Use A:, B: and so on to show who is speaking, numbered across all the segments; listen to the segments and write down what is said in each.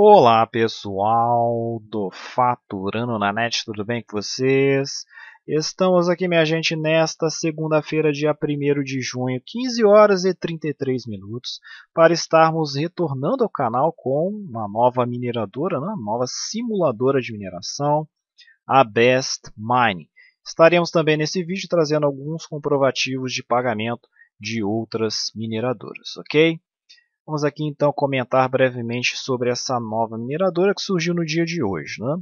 A: Olá pessoal do Faturando na Net, tudo bem com vocês? Estamos aqui, minha gente, nesta segunda-feira, dia 1 de junho, 15 horas e 33 minutos, para estarmos retornando ao canal com uma nova mineradora, né? uma nova simuladora de mineração, a Best Mine. Estaremos também nesse vídeo trazendo alguns comprovativos de pagamento de outras mineradoras, ok? Vamos aqui então comentar brevemente sobre essa nova mineradora que surgiu no dia de hoje. Né?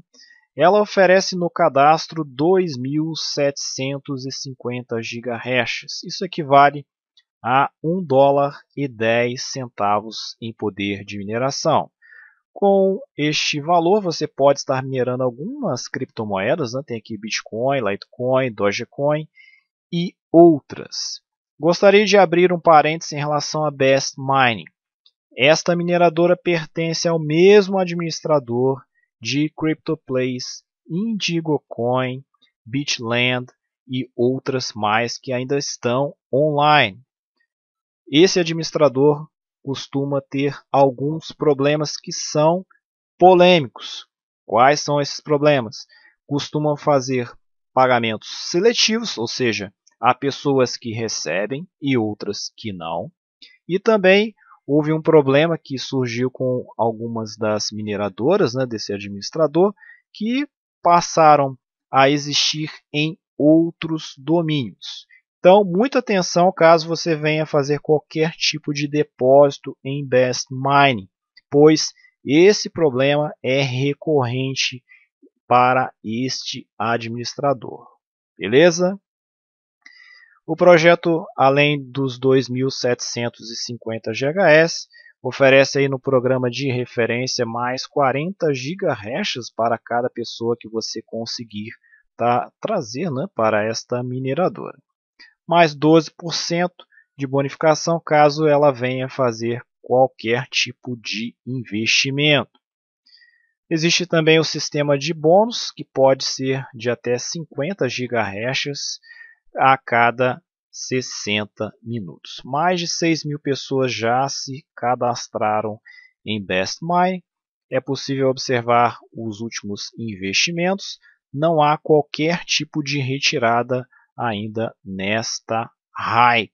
A: Ela oferece no cadastro 2.750 GHz. Isso equivale a 1 dólar e 10 centavos em poder de mineração. Com este valor, você pode estar minerando algumas criptomoedas, né? tem aqui Bitcoin, Litecoin, Dogecoin e outras. Gostaria de abrir um parênteses em relação a Best Mining. Esta mineradora pertence ao mesmo administrador de CryptoPlace, IndigoCoin, Bitland e outras mais que ainda estão online. Esse administrador costuma ter alguns problemas que são polêmicos. Quais são esses problemas? Costuma fazer pagamentos seletivos, ou seja, há pessoas que recebem e outras que não. E também houve um problema que surgiu com algumas das mineradoras né, desse administrador que passaram a existir em outros domínios. Então, muita atenção caso você venha fazer qualquer tipo de depósito em Best Mining, pois esse problema é recorrente para este administrador. Beleza? O projeto, além dos 2.750 GHz, oferece aí no programa de referência mais 40 GHz para cada pessoa que você conseguir tá, trazer né, para esta mineradora. Mais 12% de bonificação caso ela venha fazer qualquer tipo de investimento. Existe também o sistema de bônus, que pode ser de até 50 GHz a cada 60 minutos. Mais de 6 mil pessoas já se cadastraram em Best Mine. É possível observar os últimos investimentos. Não há qualquer tipo de retirada ainda nesta hype.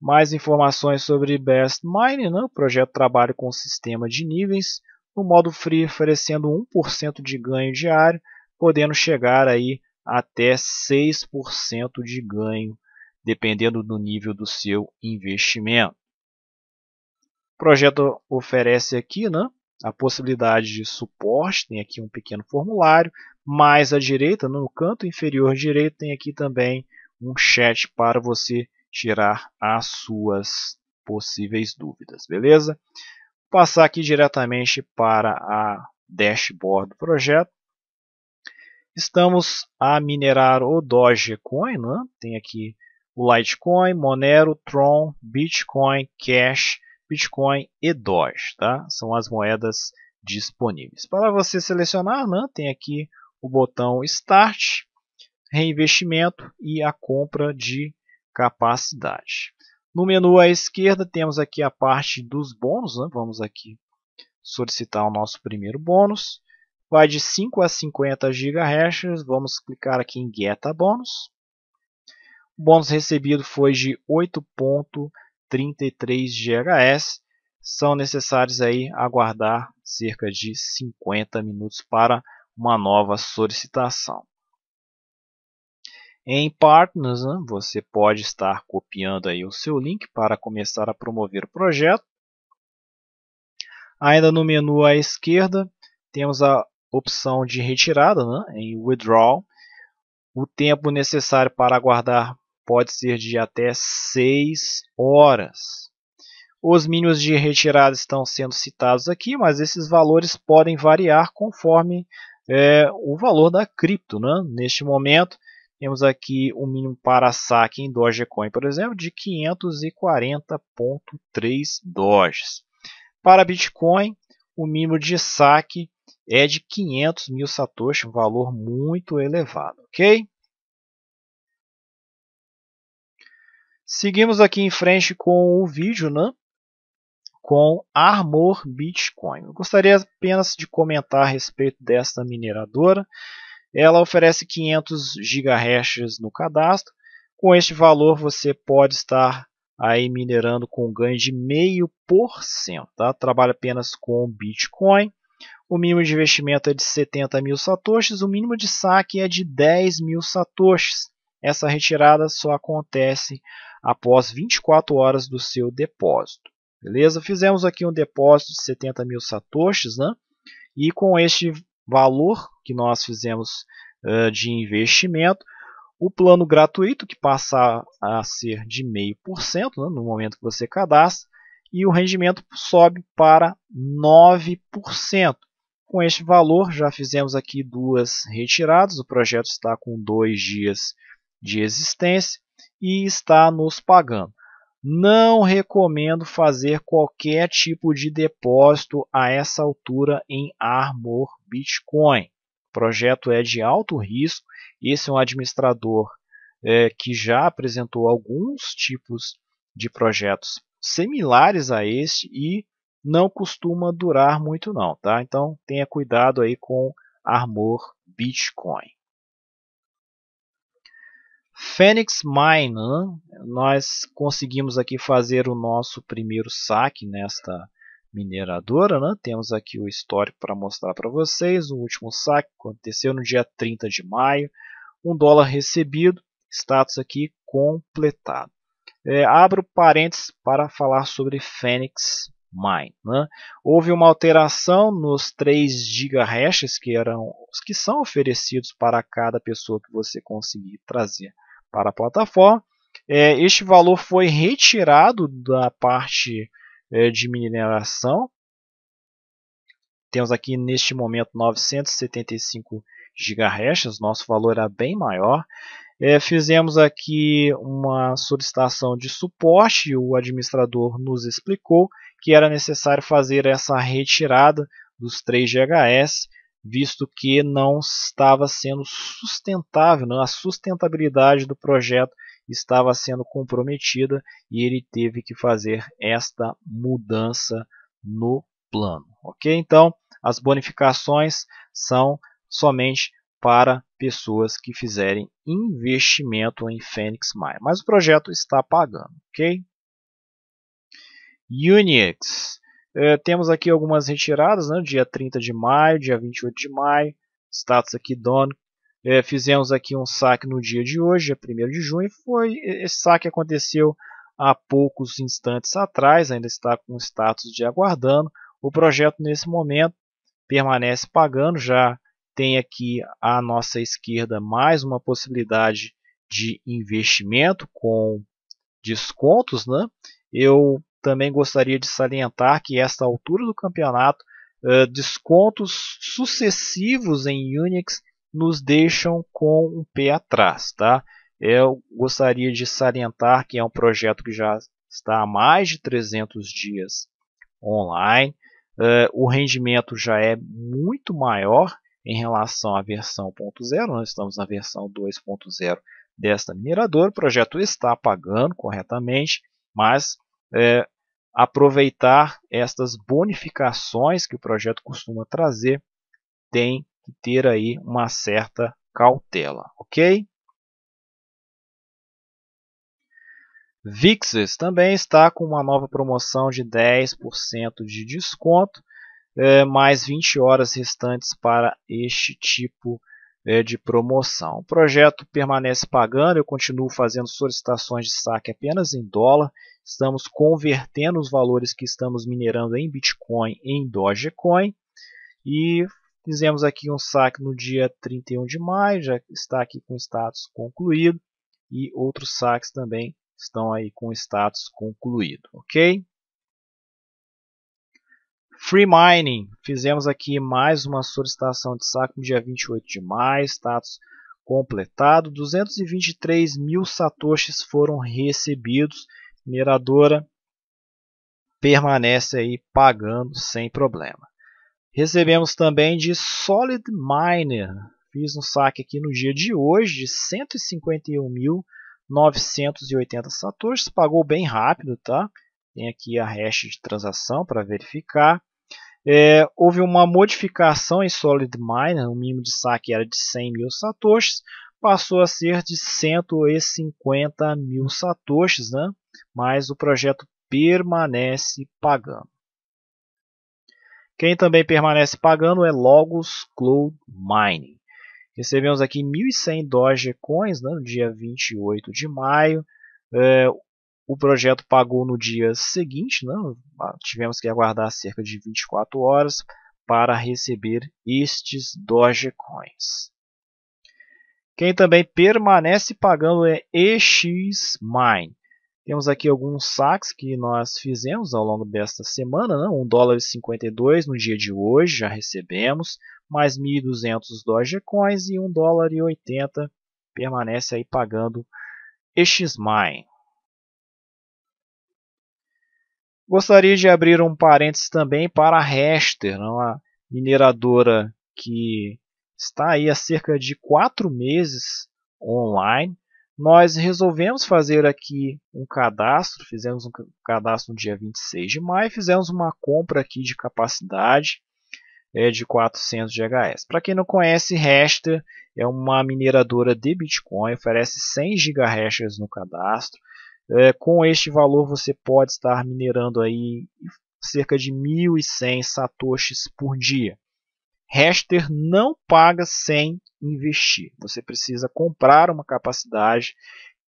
A: Mais informações sobre Best Mine, né? o projeto trabalha com sistema de níveis, no modo free oferecendo 1% de ganho diário, podendo chegar aí até 6% de ganho, dependendo do nível do seu investimento. O projeto oferece aqui né, a possibilidade de suporte, tem aqui um pequeno formulário, mais à direita, no canto inferior direito, tem aqui também um chat para você tirar as suas possíveis dúvidas, beleza? Vou passar aqui diretamente para a dashboard do projeto. Estamos a minerar o Dogecoin, né? tem aqui o Litecoin, Monero, Tron, Bitcoin, Cash, Bitcoin e Doge. Tá? São as moedas disponíveis. Para você selecionar, né? tem aqui o botão Start, Reinvestimento e a compra de capacidade. No menu à esquerda temos aqui a parte dos bônus. Né? Vamos aqui solicitar o nosso primeiro bônus vai de 5 a 50 GHz. Vamos clicar aqui em Get Bônus. O bônus recebido foi de 8.33 GHz. São necessários aí aguardar cerca de 50 minutos para uma nova solicitação. Em Partners, né, você pode estar copiando aí o seu link para começar a promover o projeto. Ainda no menu à esquerda, temos a opção de retirada, né, em withdraw. O tempo necessário para aguardar pode ser de até 6 horas. Os mínimos de retirada estão sendo citados aqui, mas esses valores podem variar conforme é, o valor da cripto. Né? Neste momento, temos aqui o um mínimo para saque em Dogecoin, por exemplo, de 540,3 Doges. Para Bitcoin, o mínimo de saque é de 500 mil satoshi, um valor muito elevado, ok? Seguimos aqui em frente com o vídeo, né? com Armor Bitcoin. Eu gostaria apenas de comentar a respeito desta mineradora. Ela oferece 500 GHz no cadastro. Com este valor você pode estar aí minerando com ganho de meio por cento. Tá? Trabalha apenas com Bitcoin. O mínimo de investimento é de 70 mil satoshis, o mínimo de saque é de 10 mil satoshis. Essa retirada só acontece após 24 horas do seu depósito. Beleza? Fizemos aqui um depósito de 70 mil satoshis, né? E com este valor que nós fizemos uh, de investimento, o plano gratuito, que passa a ser de 0,5% né, no momento que você cadastra, e o rendimento sobe para 9%. Com este valor, já fizemos aqui duas retiradas. O projeto está com dois dias de existência e está nos pagando. Não recomendo fazer qualquer tipo de depósito a essa altura em Armor Bitcoin. O projeto é de alto risco. Esse é um administrador é, que já apresentou alguns tipos de projetos similares a este e não costuma durar muito não, tá? Então tenha cuidado aí com Armor Bitcoin. Phoenix Mine, né? nós conseguimos aqui fazer o nosso primeiro saque nesta mineradora, né? temos aqui o histórico para mostrar para vocês, o último saque aconteceu no dia 30 de maio, um dólar recebido, status aqui completado. É, abro parênteses para falar sobre Fênix mine. Né? Houve uma alteração nos 3 gigahashes que eram os que são oferecidos para cada pessoa que você conseguir trazer para a plataforma. É, este valor foi retirado da parte é, de mineração. Temos aqui neste momento 975 GHz, nosso valor era bem maior. É, fizemos aqui uma solicitação de suporte, o administrador nos explicou que era necessário fazer essa retirada dos 3 GHS, visto que não estava sendo sustentável, a sustentabilidade do projeto estava sendo comprometida e ele teve que fazer esta mudança no plano. Ok? Então, as bonificações são somente para pessoas que fizerem investimento em Fênix Maia. Mas o projeto está pagando, ok? Unix. É, temos aqui algumas retiradas, né? dia 30 de maio, dia 28 de maio, status aqui dono. É, fizemos aqui um saque no dia de hoje, dia 1 de junho, foi, esse saque aconteceu há poucos instantes atrás, ainda está com status de aguardando. O projeto nesse momento permanece pagando, já tem aqui à nossa esquerda mais uma possibilidade de investimento com descontos, né? Eu também gostaria de salientar que esta altura do campeonato, descontos sucessivos em Unix nos deixam com um pé atrás. Tá? Eu gostaria de salientar que é um projeto que já está há mais de 300 dias online. o rendimento já é muito maior em relação à versão 1.0, nós estamos na versão 2.0 desta mineradora. O projeto está pagando corretamente, mas aproveitar estas bonificações que o projeto costuma trazer, tem que ter aí uma certa cautela, ok? VIXES também está com uma nova promoção de 10% de desconto, é, mais 20 horas restantes para este tipo é, de promoção. O projeto permanece pagando, eu continuo fazendo solicitações de saque apenas em dólar estamos convertendo os valores que estamos minerando em Bitcoin em Dogecoin e fizemos aqui um saque no dia 31 de maio, já está aqui com status concluído e outros saques também estão aí com status concluído, ok? Free Mining, fizemos aqui mais uma solicitação de saque no dia 28 de maio, status completado, 223 mil satoshis foram recebidos mineradora permanece aí pagando sem problema. Recebemos também de Solid Miner. Fiz um saque aqui no dia de hoje de 151.980 satoshis. Pagou bem rápido, tá? Tem aqui a hash de transação para verificar. É, houve uma modificação em Solid Miner, o mínimo de saque era de 100 mil satoshis passou a ser de 150 mil satoshis, né? mas o projeto permanece pagando. Quem também permanece pagando é Logos Cloud Mining. Recebemos aqui 1.100 Dogecoins né, no dia 28 de maio. É, o projeto pagou no dia seguinte, né, ah, tivemos que aguardar cerca de 24 horas para receber estes Dogecoins. Quem também permanece pagando é EXMine. Temos aqui alguns saques que nós fizemos ao longo desta semana, né? 1 dólar e 52 no dia de hoje, já recebemos, mais 1.200 Dogecoins e 1 dólar e 80 permanece aí pagando EXMine. Gostaria de abrir um parênteses também para a Rester, né? uma mineradora que está aí há cerca de quatro meses online. Nós resolvemos fazer aqui um cadastro, fizemos um cadastro no dia 26 de maio, fizemos uma compra aqui de capacidade é, de 400 GHz. Para quem não conhece, Rester é uma mineradora de Bitcoin, oferece 100 GHz no cadastro. É, com este valor você pode estar minerando aí cerca de 1.100 satoshis por dia. Rester não paga sem investir. Você precisa comprar uma capacidade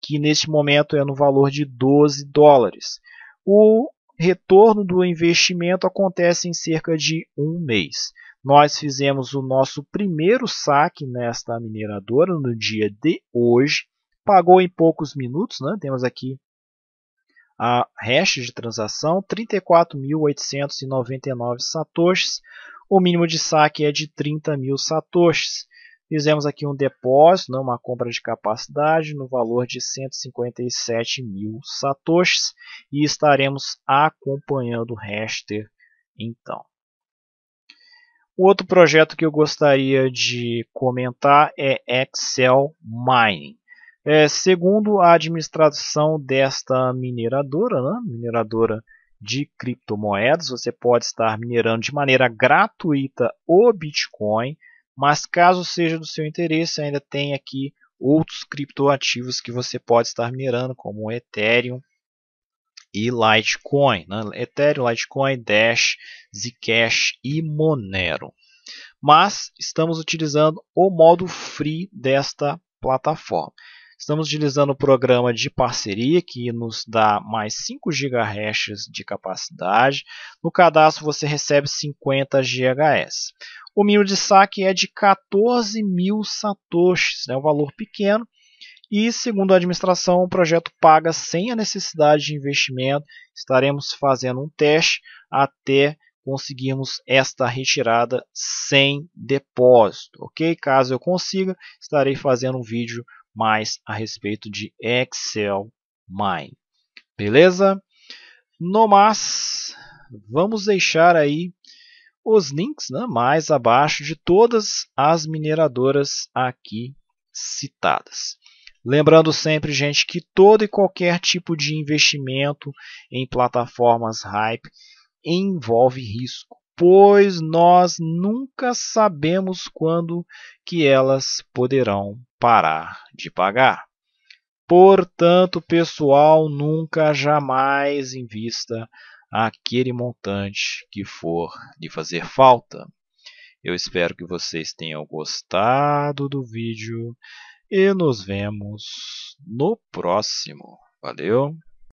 A: que neste momento é no valor de 12 dólares. O retorno do investimento acontece em cerca de um mês. Nós fizemos o nosso primeiro saque nesta mineradora no dia de hoje. Pagou em poucos minutos, né? temos aqui a hash de transação, 34.899 satoshis. O mínimo de saque é de 30 mil satoshis. Fizemos aqui um depósito, não, né, uma compra de capacidade no valor de 157 mil satoshis e estaremos acompanhando o Rester então. O outro projeto que eu gostaria de comentar é Excel Mining. É, segundo a administração desta mineradora, né, mineradora de criptomoedas. Você pode estar minerando de maneira gratuita o Bitcoin, mas caso seja do seu interesse, ainda tem aqui outros criptoativos que você pode estar minerando, como o Ethereum e Litecoin. Né? Ethereum, Litecoin, Dash, Zcash e Monero. Mas estamos utilizando o modo free desta plataforma. Estamos utilizando o programa de parceria que nos dá mais 5 GHz de capacidade. No cadastro você recebe 50 GHz. O mínimo de saque é de 14 mil satoshis, né? é né, um valor pequeno. E, segundo a administração, o projeto paga sem a necessidade de investimento. Estaremos fazendo um teste até conseguirmos esta retirada sem depósito, ok? Caso eu consiga, estarei fazendo um vídeo mais a respeito de Excel Mine. Beleza? No mais, vamos deixar aí os links né, mais abaixo de todas as mineradoras aqui citadas. Lembrando sempre, gente, que todo e qualquer tipo de investimento em plataformas hype envolve risco pois nós nunca sabemos quando que elas poderão parar de pagar. Portanto, pessoal, nunca jamais invista aquele montante que for lhe fazer falta. Eu espero que vocês tenham gostado do vídeo e nos vemos no próximo. Valeu!